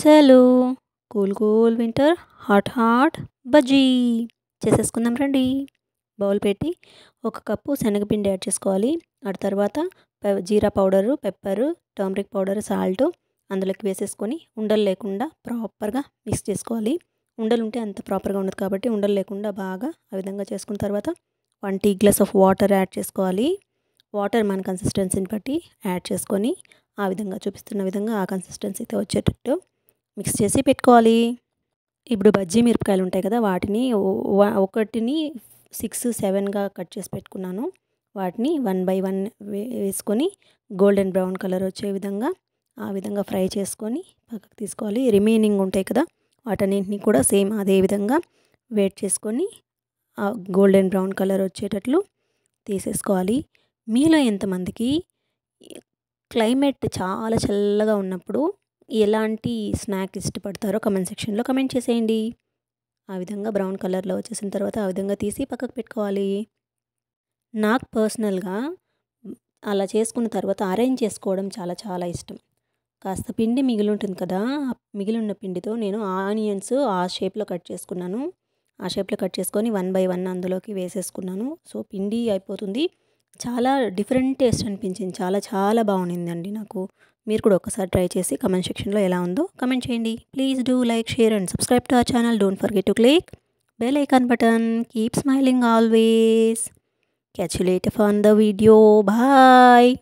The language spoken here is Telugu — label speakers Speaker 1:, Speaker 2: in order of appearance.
Speaker 1: సెలూ cool cool winter hot hot bajji చేసేసుకుందాం రండి బౌల్ పెట్టి ఒక కప్పు శనగపిండి యాడ్ చేసుకోవాలి ఆ తర్వాత జీరా powder pepper turmeric powder salt అందులోకి వేసేసుకొని ఉండలు లేకుండా ప్రాపర్గా మిక్స్ చేసుకోవాలి ఉండలు ఉంటే అంత ప్రాపర్గా ఉండదు కాబట్టి ఉండలు లేకుండా బాగా ఆ విధంగా చేసుకున్న తర్వాత one tea glass of water add చేసుకోవాలి వాటర్ మన కన్సిస్టెన్సీని బట్టి యాడ్ చేసుకొని ఆ విధంగా చూపిస్తున్న విధంగా ఆ కన్సిస్టెన్సీ అయితే వచ్చేటట్టు మిక్స్ చేసి పెట్టుకోవాలి ఇప్పుడు బజ్జీ మిరపకాయలు ఉంటాయి కదా వాటిని ఒకటిని సిక్స్ సెవెన్గా కట్ చేసి పెట్టుకున్నాను వాటిని వన్ బై వన్ వేసుకొని గోల్డెన్ బ్రౌన్ కలర్ వచ్చే విధంగా ఆ విధంగా ఫ్రై చేసుకొని పక్కకు తీసుకోవాలి రిమైనింగ్ ఉంటాయి కదా వాటన్నింటినీ కూడా సేమ్ అదే విధంగా వేట్ చేసుకొని ఆ గోల్డెన్ బ్రౌన్ కలర్ వచ్చేటట్లు తీసేసుకోవాలి మీలో ఎంతమందికి క్లైమేట్ చాలా చల్లగా ఉన్నప్పుడు ఎలాంటి స్నాక్ ఇష్టపడతారో కమెంట్ సెక్షన్లో కమెంట్ చేసేయండి ఆ విధంగా బ్రౌన్ కలర్లో వచ్చేసిన తర్వాత ఆ విధంగా తీసి పక్కకు పెట్టుకోవాలి నాకు పర్సనల్గా అలా చేసుకున్న తర్వాత అరేంజ్ చేసుకోవడం చాలా చాలా ఇష్టం కాస్త పిండి మిగిలి ఉంటుంది కదా మిగిలిన పిండితో నేను ఆనియన్స్ ఆ షేప్లో కట్ చేసుకున్నాను ఆ షేప్లో కట్ చేసుకొని వన్ బై వన్ అందులోకి వేసేసుకున్నాను సో పిండి అయిపోతుంది చాలా డిఫరెంట్ టేస్ట్ అనిపించింది చాలా చాలా బాగుండిందండి నాకు మీరు కూడా ఒకసారి ట్రై చేసి కమెంట్ సెక్షన్లో ఎలా ఉందో కమెంట్ చేయండి please do like share and subscribe to our channel don't forget to click bell icon button keep smiling always catch you fun the video bye